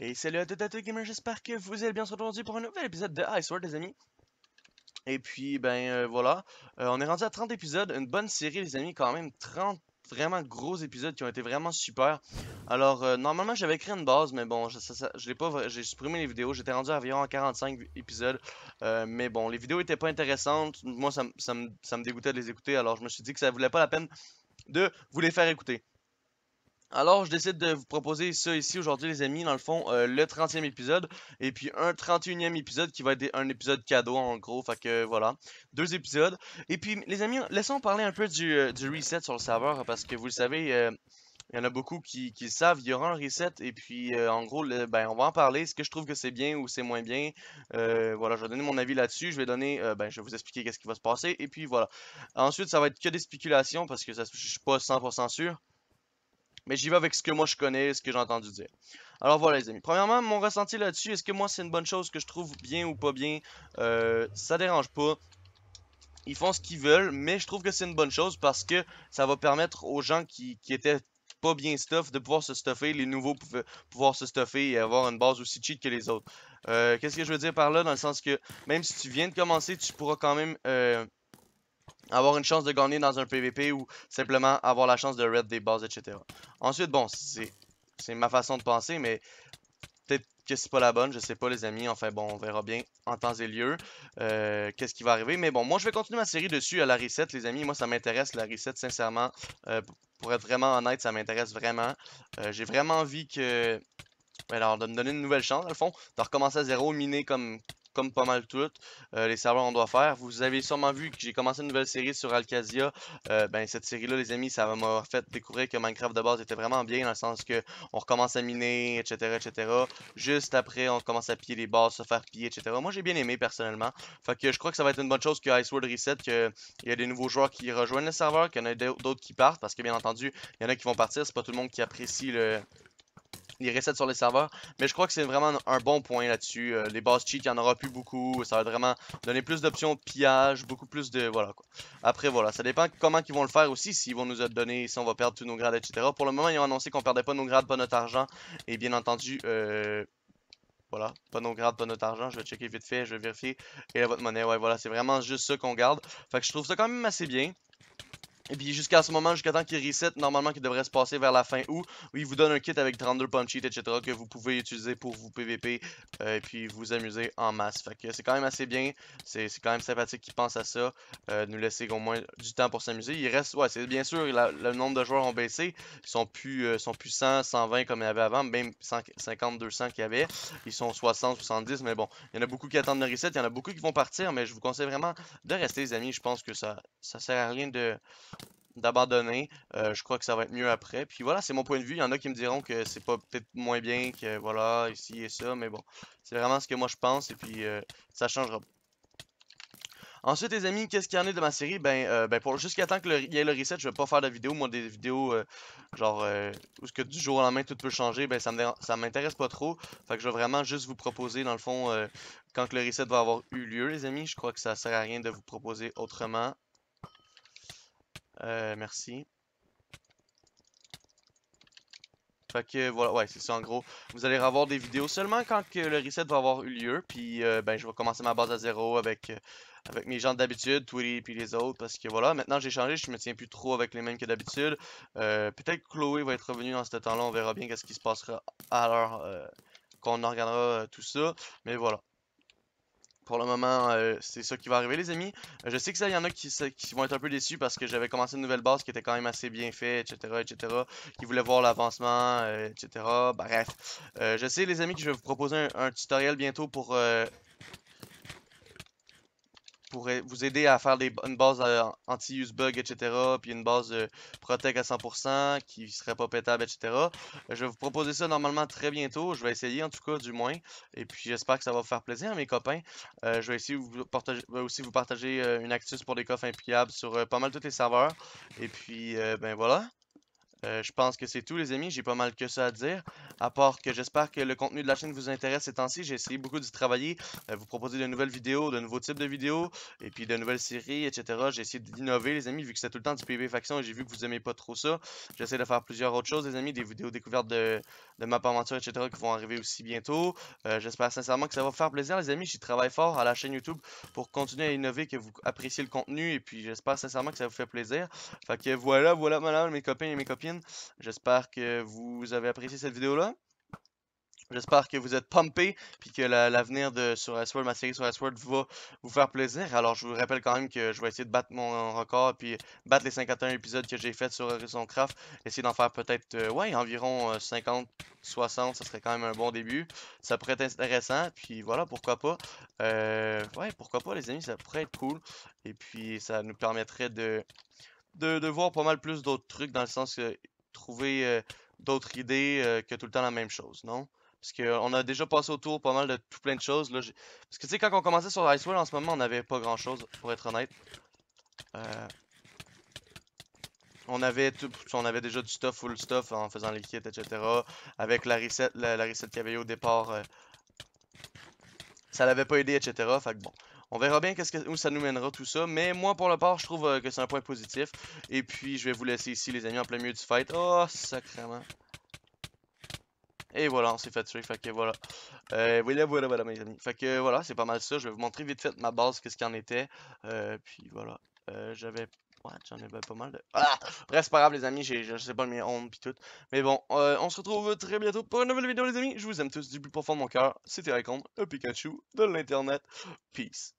Et salut à tous à tous gamers, j'espère que vous allez bien se aujourd'hui pour un nouvel épisode de Ice World, les amis. Et puis ben euh, voilà, euh, on est rendu à 30 épisodes, une bonne série les amis, quand même 30 vraiment gros épisodes qui ont été vraiment super. Alors euh, normalement j'avais créé une base mais bon, je, pas j'ai supprimé les vidéos, j'étais rendu à environ 45 épisodes mais bon, les vidéos étaient pas intéressantes, moi ça, ça me dégoûtait de les écouter alors je me suis dit que ça voulait pas la peine de vous les faire écouter. Alors, je décide de vous proposer ça ici aujourd'hui, les amis, dans le fond, euh, le 30e épisode, et puis un 31e épisode qui va être un épisode cadeau, en gros, fait que, voilà, deux épisodes. Et puis, les amis, laissons parler un peu du, euh, reset sur le serveur, parce que vous le savez, euh, il y en a beaucoup qui, le savent, il y aura un reset, et puis, en gros, ben, on va en parler, ce que je trouve que c'est bien ou c'est moins bien, voilà, je vais donner mon avis là-dessus, je vais donner, ben, je vous expliquer qu'est-ce qui va se passer, et puis, voilà. Ensuite, ça va être que des spéculations, parce que ça, je suis pas 100% sûr. Mais j'y vais avec ce que moi je connais, ce que j'ai entendu dire. Alors voilà les amis. Premièrement, mon ressenti là-dessus, est-ce que moi c'est une bonne chose que je trouve bien ou pas bien euh, Ça dérange pas. Ils font ce qu'ils veulent, mais je trouve que c'est une bonne chose parce que ça va permettre aux gens qui, qui étaient pas bien stuff de pouvoir se stuffer, les nouveaux pouvoir se stuffer et avoir une base aussi cheat que les autres. Euh, qu'est-ce que je veux dire par là? Dans le sens que même si tu viens de commencer, tu pourras quand même euh, avoir une chance de gagner dans un PVP ou simplement avoir la chance de red des bases, etc. Ensuite, bon, c'est ma façon de penser, mais peut-être que c'est pas la bonne, je sais pas les amis. Enfin bon, on verra bien en temps et lieu euh, qu'est-ce qui va arriver. Mais bon, moi je vais continuer ma série dessus à la reset, les amis. Moi ça m'intéresse, la reset, sincèrement. Euh, pour être vraiment honnête, ça m'intéresse vraiment. Euh, j'ai vraiment envie que... Ben, alors, de me donner une nouvelle chance, dans le fond, de recommencer à zéro, miner comme comme pas mal toutes. Euh, les serveurs, on doit faire. Vous avez sûrement vu que j'ai commencé une nouvelle série sur Alcasia. Euh, ben, cette série-là, les amis, ça m'a fait découvrir que Minecraft de base était vraiment bien, dans le sens que on recommence à miner, etc., etc. Juste après, on commence à piller les bases, se faire piller, etc. Moi, j'ai bien aimé, personnellement. Fait que je crois que ça va être une bonne chose que Iceworld Reset, qu'il y a des nouveaux joueurs qui rejoignent le serveur, qu'il y en a d'autres qui partent, parce que, bien entendu, il y en a qui vont partir. C'est pas tout le monde qui apprécie le, les recettes sur les serveurs. Mais je crois que c'est vraiment un bon point là-dessus. Euh, les boss cheats, il n'y en aura plus beaucoup. Ça va vraiment donner plus d'options de pillage, beaucoup plus de... Voilà quoi. Après voilà, ça dépend comment ils vont le faire aussi, s'ils vont nous donner, si on va perdre tous nos grades, etc. Pour le moment, ils ont annoncé qu'on perdait pas nos grades, pas notre argent. Et bien entendu, euh... Voilà, pas nos grades, pas notre argent, je vais checker vite fait, je vais vérifier. Et votre monnaie, ouais, voilà, c'est vraiment juste ça qu'on garde. Fait que je trouve ça quand même assez bien. Et puis jusqu'à ce moment, jusqu'à temps qu'il reset, normalement qu'il devrait se passer vers la fin août, où il vous donne un kit avec 32 punch etc. que vous pouvez utiliser pour vous PVP euh, et puis vous amuser en masse. Fait que c'est quand même assez bien, c'est quand même sympathique qu'ils pense à ça, euh, nous laisser au moins du temps pour s'amuser. Il reste, ouais, c'est bien sûr, le nombre de joueurs ont baissé, ils sont plus, euh, sont plus 100, 120 comme il y avait avant, même 50, 200 qu'il y avait, ils sont 60, 70, mais bon, il y en a beaucoup qui attendent le reset, il y en a beaucoup qui vont partir, mais je vous conseille vraiment de rester les amis, je pense que ça, ça sert à rien de d'abandonner. Euh, je crois que ça va être mieux après. Puis voilà, c'est mon point de vue. Il y en a qui me diront que c'est pas peut-être moins bien que voilà, ici et ça, mais bon, c'est vraiment ce que moi je pense et puis euh, ça changera. Ensuite, les amis, qu'est-ce qu'il y en a de ma série? Ben, euh, ben pour jusqu'à temps qu'il y ait le reset, je vais pas faire de vidéo. Moi, des vidéos, genre, où ce que du jour au lendemain, tout peut changer, ben, ça m'intéresse pas trop. Fait que je vais vraiment juste vous proposer, dans le fond, quand le reset va avoir eu lieu, les amis. Je crois que ça sert à rien de vous proposer autrement. Euh, merci. Fait que voilà, ouais, c'est ça en gros. Vous allez revoir des vidéos seulement quand que le reset va avoir eu lieu. Puis euh, ben je vais commencer ma base à zéro avec, euh, avec mes gens d'habitude, Twilly puis les autres. Parce que voilà, maintenant j'ai changé, je me tiens plus trop avec les mêmes que d'habitude. Euh, peut-être Chloé va être revenue dans ce temps-là, on verra bien qu'est-ce qui se passera alors l'heure qu'on regardera tout ça. Mais voilà pour le moment, euh, c'est ça qui va arriver, les amis. Euh, je sais que ça, il y en a qui, vont être un peu déçus parce que j'avais commencé une nouvelle base qui était quand même assez bien faite, etc., etc., qui voulaient voir l'avancement, euh, etc. Bref, je sais, les amis, que je vais vous proposer un tutoriel bientôt pour pour vous aider à faire une base euh, anti-use bug, etc. Puis une base euh, protect à 100% qui serait pas pétable, etc. Euh, je vais vous proposer ça normalement très bientôt. Je vais essayer en tout cas, du moins. Et puis j'espère que ça va vous faire plaisir mes copains. je vais essayer vous partager, aussi vous partager une actus pour des coffres impliables sur pas mal tous les serveurs. Et puis, ben voilà. Euh, je pense que c'est tout, les amis. J'ai pas mal que ça à dire. À part que j'espère que le contenu de la chaîne vous intéresse ces temps-ci. J'ai essayé beaucoup de travailler, euh, vous proposer de nouvelles vidéos, de nouveaux types de vidéos, et puis de nouvelles séries, etc. J'ai essayé d'innover, les amis, vu que c'est tout le temps du PvP Faction et j'ai vu que vous aimez pas trop ça. J'essaie de faire plusieurs autres choses, les amis, des vidéos découvertes de, de map aventure, etc. qui vont arriver aussi bientôt. Euh, j'espère sincèrement que ça va vous faire plaisir, les amis. J'y travaille fort à la chaîne YouTube pour continuer à innover, que vous appréciez le contenu, et puis j'espère sincèrement que ça vous fait plaisir. Fait que voilà, voilà, madame, mes copains et mes copines. J'espère que vous avez apprécié cette vidéo-là. J'espère que vous êtes pompés puis que l'avenir de sur ma série sur Westworld, va vous faire plaisir. Alors, je vous rappelle quand même que je vais essayer de battre mon record, puis battre les 51 épisodes que j'ai fait sur Horizon Craft. Essayer d'en faire peut-être, euh, environ 50, euh, 60, ça serait quand même un bon début. Ça pourrait être intéressant, puis voilà, pourquoi pas. Euh, ouais, pourquoi pas, les amis, ça pourrait être cool. Et puis, ça nous permettrait de de, voir pas mal plus d'autres trucs dans le sens que trouver euh, d'autres idées euh, que tout le temps la même chose, non? Parce qu'on a déjà passé autour pas mal de tout plein de choses. Là, Parce que tu sais, quand on commençait sur Icewell en ce moment, on n'avait pas grand chose, pour être honnête. Euh, on avait on avait déjà du stuff, full stuff en faisant les kits, etc. Avec la recette, la, qu'il y avait eu au départ, ça l'avait pas aidé, etc. Fait bon, on verra bien où ça nous mènera tout ça. Mais moi, pour le part, je trouve euh, que c'est un point positif. Et puis, je vais vous laisser ici, les amis, en plein milieu du fight. Oh, sacrément. Et voilà, on s'est fait tuer. Fait que voilà. Euh, voilà, voilà, voilà, mes amis. Fait que voilà, c'est pas mal ça. Je vais vous montrer vite fait ma base, qu'est-ce qu'il en était. Euh, puis voilà. Euh, j'avais Ouais, j'en ai pas mal de... Ah! Bref, pas grave les amis, je sais pas mes honte pis tout. Mais bon, on se retrouve très bientôt pour une nouvelle vidéo les amis. Je vous aime tous du plus profond de mon cœur. C'était Icon, le Pikachu de l'internet. Peace.